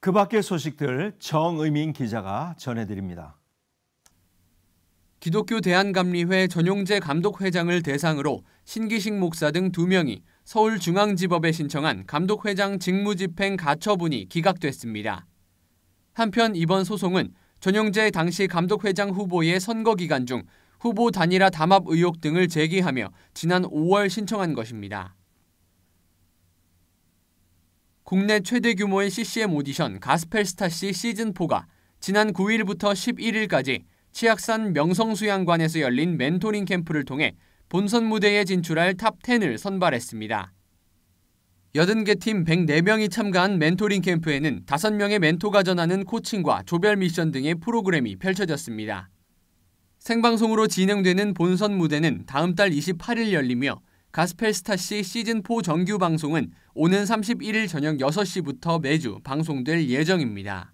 그 밖의 소식들 정의민 기자가 전해드립니다. 기독교 대한감리회 전용재 감독회장을 대상으로 신기식 목사 등 2명이 서울중앙지법에 신청한 감독회장 직무집행 가처분이 기각됐습니다. 한편 이번 소송은 전용재 당시 감독회장 후보의 선거 기간 중 후보 단일화 담합 의혹 등을 제기하며 지난 5월 신청한 것입니다. 국내 최대 규모의 CCM 오디션 가스펠스타시 시즌4가 지난 9일부터 11일까지 치악산 명성수양관에서 열린 멘토링 캠프를 통해 본선 무대에 진출할 탑10을 선발했습니다. 80개 팀 104명이 참가한 멘토링 캠프에는 5명의 멘토가 전하는 코칭과 조별 미션 등의 프로그램이 펼쳐졌습니다. 생방송으로 진행되는 본선 무대는 다음 달 28일 열리며 가스펠스타시 시즌4 정규 방송은 오는 31일 저녁 6시부터 매주 방송될 예정입니다.